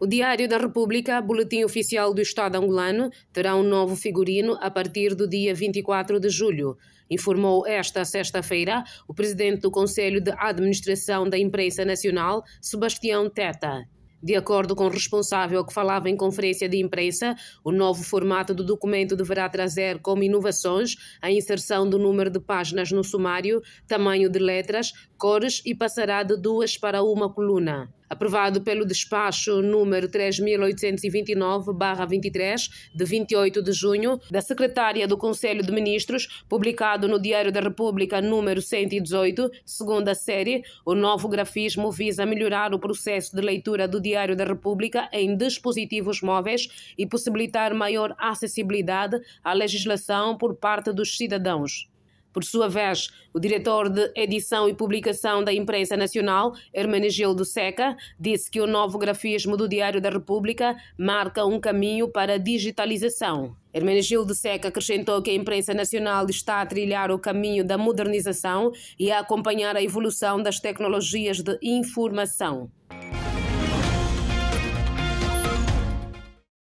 O Diário da República, Boletim Oficial do Estado Angolano, terá um novo figurino a partir do dia 24 de julho. Informou esta sexta-feira o presidente do Conselho de Administração da Imprensa Nacional, Sebastião Teta. De acordo com o responsável que falava em conferência de imprensa, o novo formato do documento deverá trazer como inovações a inserção do número de páginas no sumário, tamanho de letras, cores e passará de duas para uma coluna aprovado pelo despacho número 3829-23, de 28 de junho, da secretária do Conselho de Ministros, publicado no Diário da República número 118, segunda série, o novo grafismo visa melhorar o processo de leitura do Diário da República em dispositivos móveis e possibilitar maior acessibilidade à legislação por parte dos cidadãos. Por sua vez, o diretor de edição e publicação da imprensa nacional, Hermenegildo Seca, disse que o novo grafismo do Diário da República marca um caminho para a digitalização. Hermenegildo Seca acrescentou que a imprensa nacional está a trilhar o caminho da modernização e a acompanhar a evolução das tecnologias de informação.